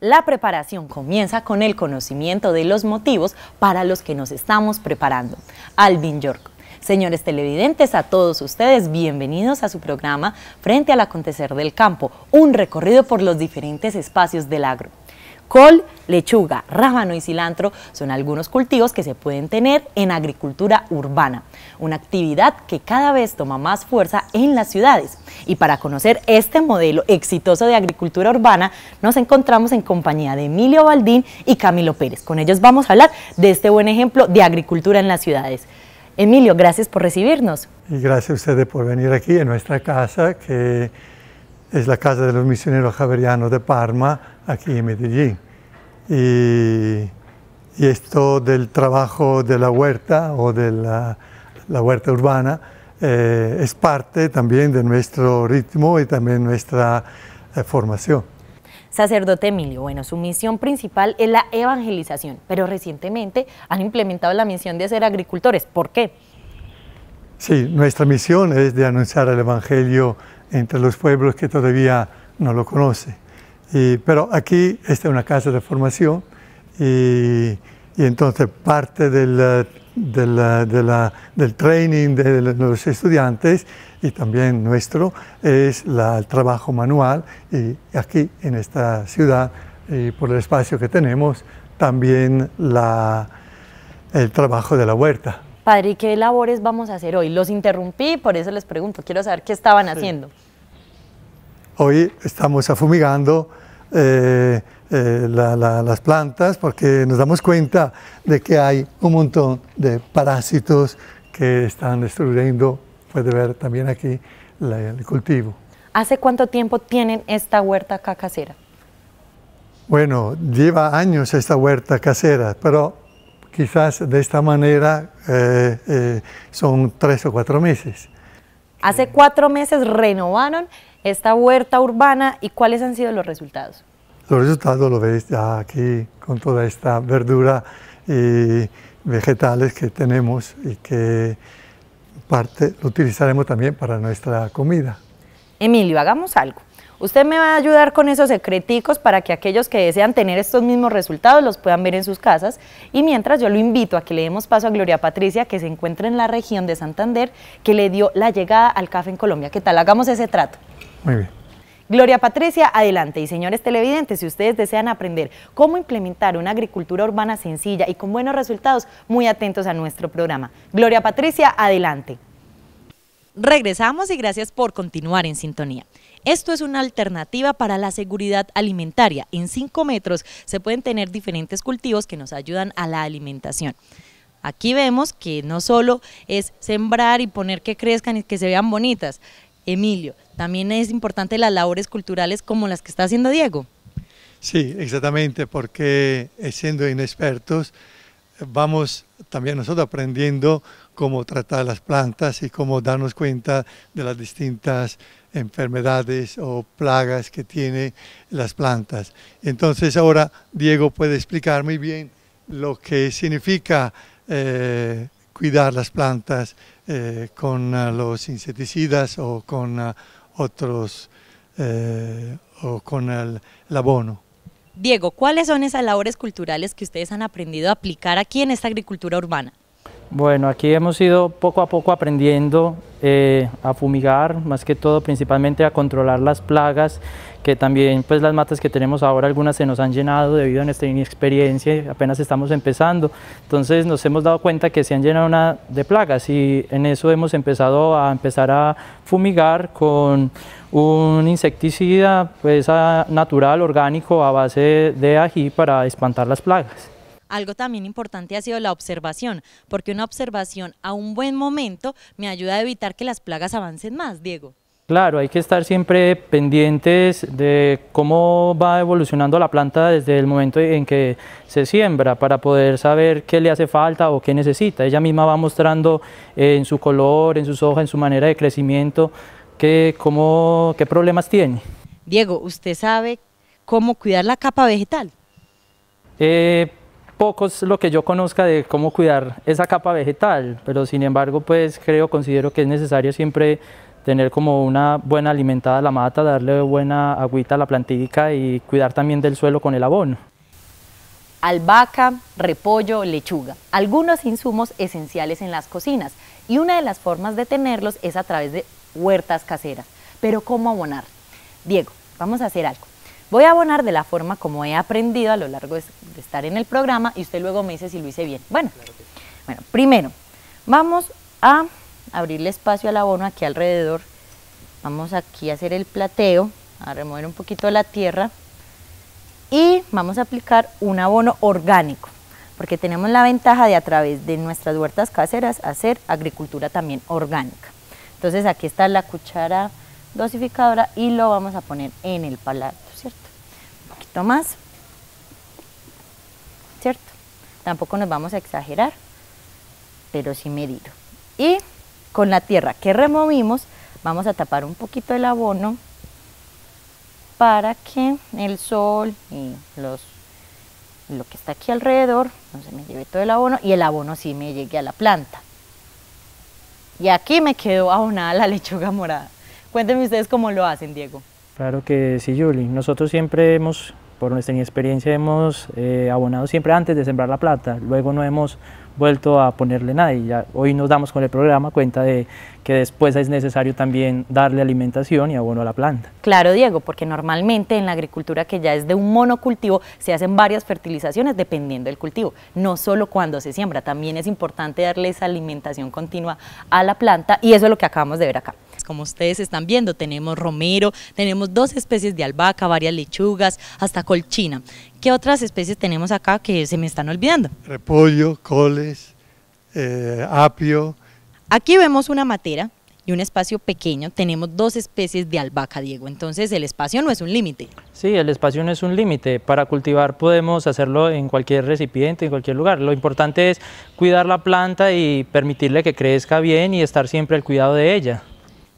La preparación comienza con el conocimiento de los motivos para los que nos estamos preparando. Alvin York. Señores televidentes, a todos ustedes, bienvenidos a su programa Frente al Acontecer del Campo, un recorrido por los diferentes espacios del agro. Col lechuga, rábano y cilantro son algunos cultivos que se pueden tener en agricultura urbana, una actividad que cada vez toma más fuerza en las ciudades. Y para conocer este modelo exitoso de agricultura urbana, nos encontramos en compañía de Emilio Baldín y Camilo Pérez. Con ellos vamos a hablar de este buen ejemplo de agricultura en las ciudades. Emilio, gracias por recibirnos. Y gracias a ustedes por venir aquí en nuestra casa, que es la casa de los misioneros javerianos de Parma, aquí en Medellín y, esto del trabajo de la huerta o de la, huerta urbana eh, es parte también de nuestro ritmo y también nuestra eh, formación. Sacerdote Emilio, bueno, su misión principal es la evangelización, pero recientemente han implementado la misión de ser agricultores. ¿Por qué? Sí, nuestra misión es de anunciar el Evangelio entre los pueblos que todavía no lo conocen pero aquí esta es una casa de formación y, entonces parte del, eh, del, eh, del training de los estudiantes y también nuestro es el trabajo manual y aquí en esta ciudad y por el espacio que tenemos también la, el trabajo de la huerta. Padre, qué labores vamos a hacer hoy? Los interrumpí, por eso les pregunto, quiero saber qué estaban haciendo. Hoy estamos afumigando eh, eh, las plantas porque nos damos cuenta de que hay un montón de parásitos que están destruyendo, puede ver también aquí, el cultivo. ¿Hace cuánto tiempo tienen esta huerta acá casera? Bueno, lleva años esta huerta casera, pero quizás de esta manera eh, son tres o cuatro meses. Hace cuatro meses renovaron esta huerta urbana y cuáles han sido los resultados. Los resultados lo veis ya aquí con toda esta verdura y vegetales que tenemos y que parte lo utilizaremos también para nuestra comida. Emilio, hagamos algo. Usted me va a ayudar con esos secreticos para que aquellos que desean tener estos mismos resultados los puedan ver en sus casas. Y mientras yo lo invito a que le demos paso a Gloria Patricia, que se encuentra en la región de Santander, que le dio la llegada al café en Colombia. ¿Qué tal? Hagamos ese trato. Muy bien. Gloria Patricia, adelante. Y señores televidentes, si ustedes desean aprender cómo implementar una agricultura urbana sencilla y con buenos resultados, muy atentos a nuestro programa. Gloria Patricia, adelante. Regresamos y gracias por continuar en sintonía. Esto es una alternativa para la seguridad alimentaria. En 5 metros se pueden tener diferentes cultivos que nos ayudan a la alimentación. Aquí vemos que no solo es sembrar y poner que crezcan y que se vean bonitas, Emilio, también es importante las labores culturales como las que está haciendo Diego. Sí, exactamente, porque eh, siendo inexpertos, vamos también nosotros aprendiendo cómo tratar las plantas y cómo darnos cuenta de las distintas enfermedades o plagas que tienen las plantas. Entonces ahora Diego puede explicar muy bien lo que significa eh, cuidar las plantas eh, con eh, los insecticidas o con eh, otros o con el, abono. Diego, ¿cuáles son esas labores culturales que ustedes han aprendido a aplicar aquí en esta agricultura urbana? Bueno, aquí hemos ido poco a poco aprendiendo eh, a fumigar, más que todo principalmente a controlar las plagas, que también pues las matas que tenemos ahora algunas se nos han llenado debido a nuestra inexperiencia, apenas estamos empezando, entonces nos hemos dado cuenta que se han llenado de plagas y en eso hemos empezado a empezar a fumigar con un insecticida pues, natural, orgánico, a base de ají para espantar las plagas algo también importante ha sido la observación, porque una observación a un buen momento me ayuda a evitar que las plagas avancen más, Diego. Claro, hay que estar siempre pendientes de cómo va evolucionando la planta desde el momento en que se siembra para poder saber qué le hace falta o qué necesita. Ella misma va mostrando en su color, en sus hojas, en su manera de crecimiento, qué, qué problemas tiene. Diego, ¿usted sabe cómo cuidar la capa vegetal? Eh, poco lo que yo conozca de cómo cuidar esa capa vegetal, pero sin embargo, pues creo, considero que es necesario siempre tener como una buena alimentada la mata, darle buena agüita a la plantica y cuidar también del suelo con el abono. Albahaca, repollo, lechuga, algunos insumos esenciales en las cocinas y una de las formas de tenerlos es a través de huertas caseras. Pero ¿cómo abonar? Diego, vamos a hacer algo. Voy a abonar de la forma como he aprendido a lo largo de estar en el programa y usted luego me dice si lo hice bien. Bueno, bueno primero vamos a abrirle espacio al abono aquí alrededor. Vamos aquí a hacer el plateo, a remover un poquito la tierra y vamos a aplicar un abono orgánico porque tenemos la ventaja de a través de nuestras huertas caseras hacer agricultura también orgánica. Entonces aquí está la cuchara dosificadora y lo vamos a poner en el palato más. ¿Cierto? Tampoco nos vamos a exagerar, pero sí medido. Y con la tierra que removimos, vamos a tapar un poquito el abono para que el sol y los, lo que está aquí alrededor no se me lleve todo el abono y el abono sí me llegue a la planta. Y aquí me quedó abonada la lechuga morada. Cuéntenme ustedes cómo lo hacen, Diego. Claro que sí, Julie. Nosotros siempre hemos por nuestra experiencia hemos eh, abonado siempre antes de sembrar la plata, luego no hemos vuelto a ponerle nada y ya hoy nos damos con el programa cuenta de que después es necesario también darle alimentación y abono a la planta. Claro, Diego, porque normalmente en la agricultura que ya es de un monocultivo se hacen varias fertilizaciones dependiendo del cultivo, no solo cuando se siembra, también es importante darle esa alimentación continua a la planta y eso es lo que acabamos de ver acá como ustedes están viendo, tenemos romero, tenemos dos especies de albahaca, varias lechugas, hasta colchina. ¿Qué otras especies tenemos acá que se me están olvidando? Repollo, coles, eh, apio. Aquí vemos una matera y un espacio pequeño, tenemos dos especies de albahaca, Diego. Entonces, el espacio no es un límite. Sí, el espacio no es un límite. Para cultivar podemos hacerlo en cualquier recipiente, en cualquier lugar. Lo importante es cuidar la planta y permitirle que crezca bien y estar siempre al cuidado de ella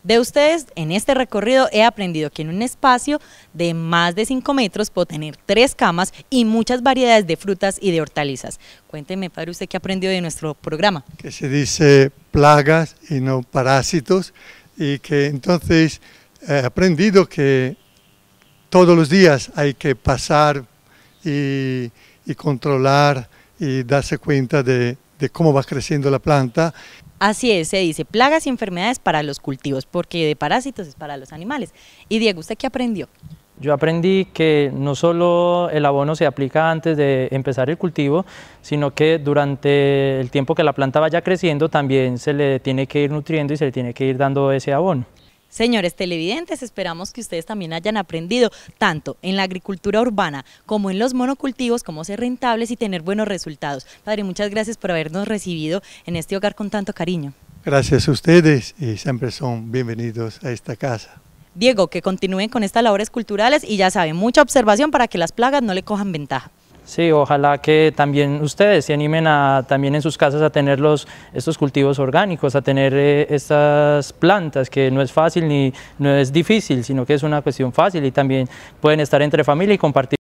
de ustedes, en este recorrido he aprendido que en un espacio de más de 5 metros puedo tener tres camas y muchas variedades de frutas y de hortalizas. Cuénteme, padre, usted qué aprendió de nuestro programa. Que se dice plagas y no parásitos y que entonces eh, he aprendido que todos los días hay que pasar y controlar y darse cuenta de, cómo va creciendo la planta. Así es, se dice plagas y enfermedades para los cultivos, porque de parásitos es para los animales. Y Diego, ¿usted qué aprendió? Yo aprendí que no solo el abono se aplica antes de empezar el cultivo, sino que durante el tiempo que la planta vaya creciendo también se le tiene que ir nutriendo y se le tiene que ir dando ese abono. Señores televidentes, esperamos que ustedes también hayan aprendido tanto en la agricultura urbana como en los monocultivos, cómo ser rentables y tener buenos resultados. Padre, muchas gracias por habernos recibido en este hogar con tanto cariño. Gracias a ustedes y siempre son bienvenidos a esta casa. Diego, que continúen con estas labores culturales y ya saben, mucha observación para que las plagas no le cojan ventaja. Sí, ojalá que también ustedes se animen a, también en sus casas a tener los, estos cultivos orgánicos, a tener eh, estas plantas, que no es fácil ni no es difícil, sino que es una cuestión fácil y también pueden estar entre familia y compartir.